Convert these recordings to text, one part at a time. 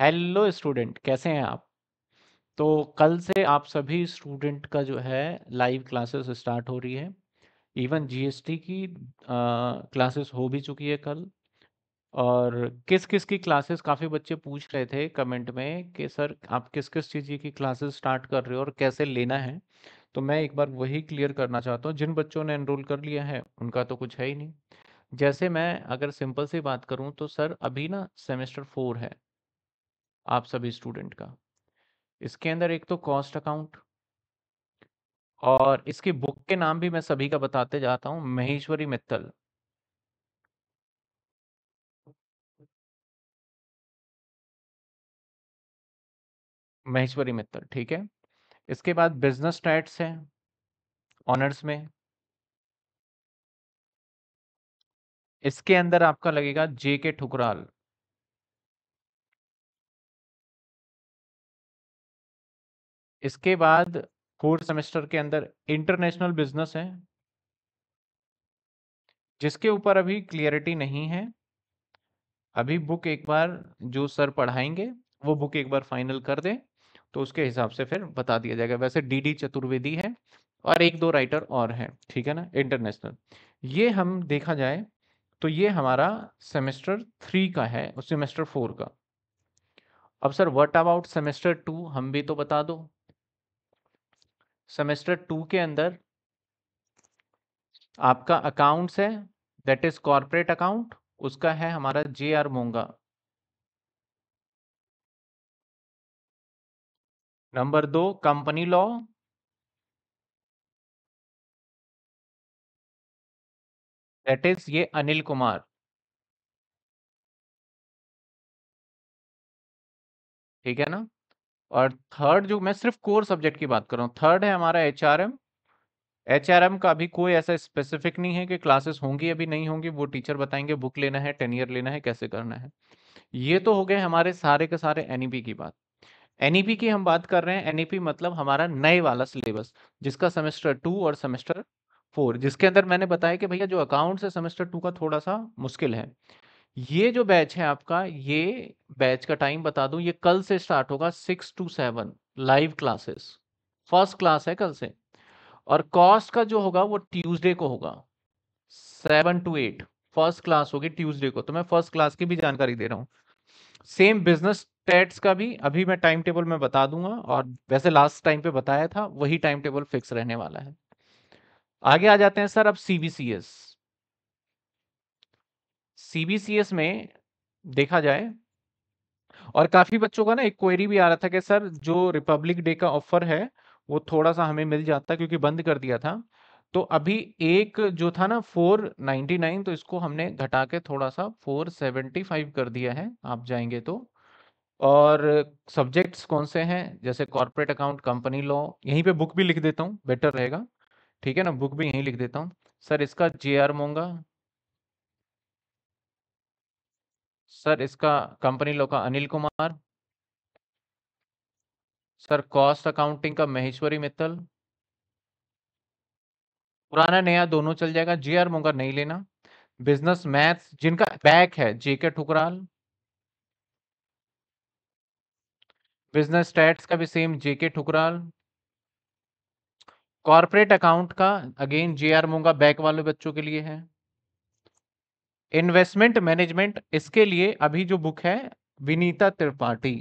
hello student कैसे हैं आप तो कल से आप सभी स्टूडेंट का जो है लाइव क्लासेस स्टार्ट हो रही है इवन जीएसटी की क्लासेस हो भी चुकी है कल और किस किस की क्लासेस काफ़ी बच्चे पूछ रहे थे कमेंट में कि सर आप किस किस चीज़ की क्लासेस स्टार्ट कर रहे हो और कैसे लेना है तो मैं एक बार वही क्लियर करना चाहता हूँ जिन बच्चों ने एनरोल कर लिया है उनका तो कुछ है ही नहीं जैसे मैं अगर सिंपल से बात करूँ तो सर अभी ना सेमेस्टर फोर है आप सभी स्टूडेंट का इसके अंदर एक तो कॉस्ट अकाउंट और इसकी बुक के नाम भी मैं सभी का बताते जाता हूं महेश्वरी मित्तल महेश्वरी मित्तल ठीक है इसके बाद बिजनेस स्टैट्स है ऑनर्स में इसके अंदर आपका लगेगा जे के ठुकराल इसके बाद फोर्थ सेमेस्टर के अंदर इंटरनेशनल बिजनेस है जिसके ऊपर अभी क्लियरिटी नहीं है अभी बुक एक बार जो सर पढ़ाएंगे वो बुक एक बार फाइनल कर दें तो उसके हिसाब से फिर बता दिया जाएगा वैसे डी डी चतुर्वेदी है और एक दो राइटर और हैं ठीक है ना इंटरनेशनल ये हम देखा जाए तो ये हमारा सेमेस्टर थ्री का है सेमेस्टर फोर का अब sir what about semester two हम भी तो बता दो सेमेस्टर टू के अंदर आपका अकाउंट्स है दैट इज कॉरपोरेट अकाउंट उसका है हमारा जे आर मोंगा नंबर दो कंपनी लॉ दैट इज ये अनिल कुमार ठीक है ना और थर्ड जो मैं सिर्फ कोर सब्जेक्ट की बात कर रहा हूँ थर्ड है हमारा H R M H R M का अभी कोई ऐसा स्पेसिफिक नहीं है कि क्लासेस होंगी अभी नहीं होंगी वो टीचर बताएंगे बुक लेना है टेन ईयर लेना है कैसे करना है ये तो हो गए हमारे सारे के सारे एन ई पी की बात एन ई पी की हम बात कर रहे हैं एन ई पी मतलब हमारा नए वाला सिलेबस जिसका सेमेस्टर टू और सेमेस्टर फोर जिसके अंदर मैंने बताया कि भैया जो अकाउंट है सेमेस्टर टू का थोड़ा सा मुश्किल है ये जो बैच है आपका ये बैच का टाइम बता दूं ये कल से स्टार्ट होगा six to seven live classes first class है कल से और कॉस्ट का जो होगा वो ट्यूसडे को होगा seven to eight first class होगी ट्यूसडे को तो मैं फर्स्ट क्लास की भी जानकारी दे रहा हूँ सेम बिजनेस टेट्स का भी अभी मैं टाइम टेबल में बता दूंगा और वैसे लास्ट टाइम पे बताया था वही टाइम टेबल फिक्स रहने वाला है आगे आ जाते हैं सर अब सीबीसीएस सीबीसीएस में देखा जाए और काफी बच्चों का ना एक क्वेरी भी आ रहा था कि सर जो रिपब्लिक डे का ऑफर है वो थोड़ा सा हमें मिल जाता क्योंकि बंद कर दिया था तो अभी एक जो था ना फोर नाइन्टी नाइन तो इसको हमने घटा के थोड़ा सा फोर सेवेंटी फाइव कर दिया है आप जाएंगे तो और सब्जेक्ट्स कौन से हैं जैसे कॉर्पोरेट अकाउंट कंपनी लॉ यहीं पे बुक भी लिख देता हूँ बेटर रहेगा ठीक है ना बुक भी यहीं लिख देता हूँ सर इसका जे आर मोंगा सर इसका कंपनी लो का Anil Kumar sir cost accounting का महेश्वरी मित्तल पुराना नया दोनों चल जाएगा जी आर मोंगा नहीं लेना बिजनेस मैथ्स जिनका बैक है जेके ठुकराल बिजनेस स्टैट्स का भी same JK Thukral corporate account का again J R Monga back वाले बच्चों के लिए है इन्वेस्टमेंट मैनेजमेंट इसके लिए अभी जो बुक है विनीता त्रिपाठी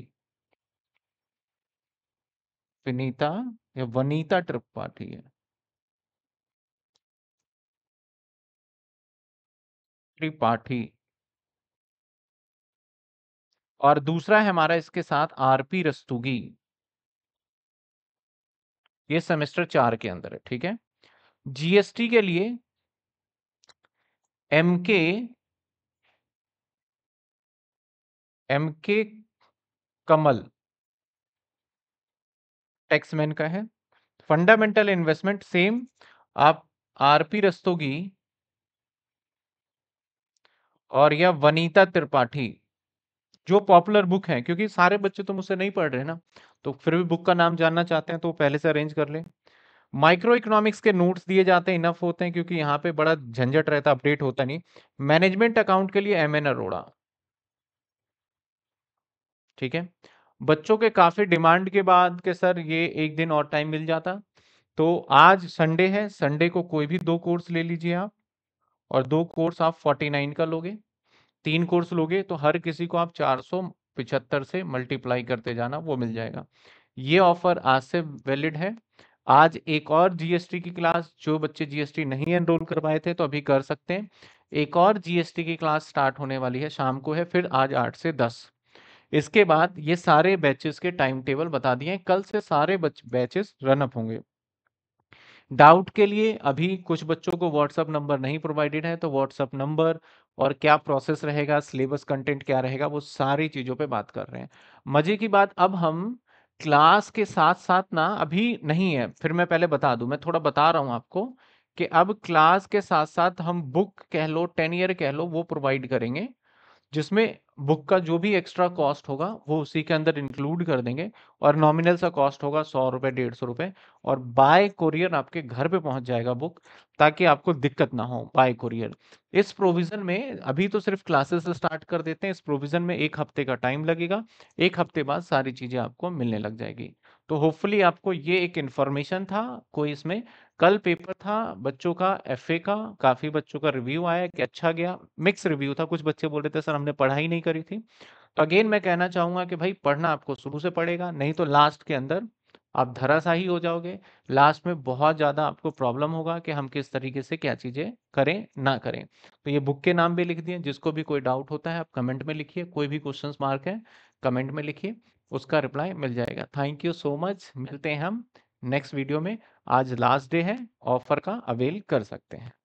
विनीता या वनीता त्रिपाठी है त्रिपाठी और दूसरा है हमारा इसके साथ आरपी रस्तुगी ये सेमेस्टर चार के अंदर है ठीक है जीएसटी के लिए एमके एम के कमल टैक्समैन का है फंडामेंटल इन्वेस्टमेंट सेम आप आरपी रस्तोगी और या वनीता त्रिपाठी जो पॉपुलर बुक है क्योंकि सारे बच्चे तो मुझसे नहीं पढ़ रहे ना तो फिर भी बुक का नाम जानना चाहते हैं तो पहले से अरेंज कर ले माइक्रो इकोनॉमिक्स के नोट्स दिए जाते हैं इनफ होते हैं क्योंकि यहाँ पे बड़ा झंझट रहता अपडेट होता नहीं मैनेजमेंट अकाउंट के लिए एम एन अरोड़ा ठीक है बच्चों के काफ़ी डिमांड के बाद के सर ये एक दिन और टाइम मिल जाता तो आज संडे है संडे को कोई भी दो कोर्स ले लीजिए आप और दो कोर्स आप फोर्टी नाइन का लोगे तीन कोर्स लोगे तो हर किसी को आप चार सौ पिछहत्तर से मल्टीप्लाई करते जाना वो मिल जाएगा ये ऑफर आज से वैलिड है आज एक और जीएसटी की क्लास जो बच्चे जीएसटी नहीं एनरोल करवाए थे तो अभी कर सकते हैं एक और जीएसटी की क्लास स्टार्ट होने वाली है शाम को है फिर आज आठ से दस इसके बाद ये सारे बैचेस के टाइम टेबल बता दिए कल से सारे बैचेस रनअप होंगे डाउट के लिए अभी कुछ बच्चों को व्हाट्सअप नंबर नहीं प्रोवाइडेड है तो व्हाट्सअप नंबर और क्या प्रोसेस रहेगा सिलेबस कंटेंट क्या रहेगा वो सारी चीज़ों पे बात कर रहे हैं मज़े की बात अब हम क्लास के साथ साथ ना अभी नहीं है फिर मैं पहले बता दूं मैं थोड़ा बता रहा हूं आपको कि अब क्लास के साथ साथ हम बुक कह लो टेन ईयर कह लो वो प्रोवाइड करेंगे जिसमें बुक का जो भी एक्स्ट्रा कॉस्ट होगा वो उसी के अंदर इंक्लूड कर देंगे और नॉमिनल सा कॉस्ट होगा सौ रुपये डेढ़ सौ रुपये और बाय कोरियर आपके घर पे पहुंच जाएगा बुक ताकि आपको दिक्कत ना हो बाय कोरियर इस प्रोविज़न में अभी तो सिर्फ क्लासेस स्टार्ट कर देते हैं इस प्रोविज़न में एक हफ्ते का टाइम लगेगा एक हफ्ते बाद सारी चीज़ें आपको मिलने लग जाएगी तो होपफुली आपको ये एक इन्फॉर्मेशन था कोई इसमें कल पेपर था बच्चों का एफए का काफी बच्चों का रिव्यू आया कि अच्छा गया मिक्स रिव्यू था कुछ बच्चे बोल रहे थे सर हमने पढ़ाई नहीं करी थी तो अगेन मैं कहना चाहूंगा कि भाई पढ़ना आपको शुरू से पड़ेगा नहीं तो लास्ट के अंदर आप धराशाही हो जाओगे लास्ट में बहुत ज़्यादा आपको प्रॉब्लम होगा कि हम किस तरीके से क्या चीज़ें करें ना करें तो ये बुक के नाम भी लिख दिए जिसको भी कोई डाउट होता है आप कमेंट में लिखिए कोई भी क्वेश्चन मार्क है कमेंट में लिखिए उसका रिप्लाई मिल जाएगा थैंक यू सो मच मिलते हैं हम नेक्स्ट वीडियो में आज लास्ट डे है ऑफर का अवेल कर सकते हैं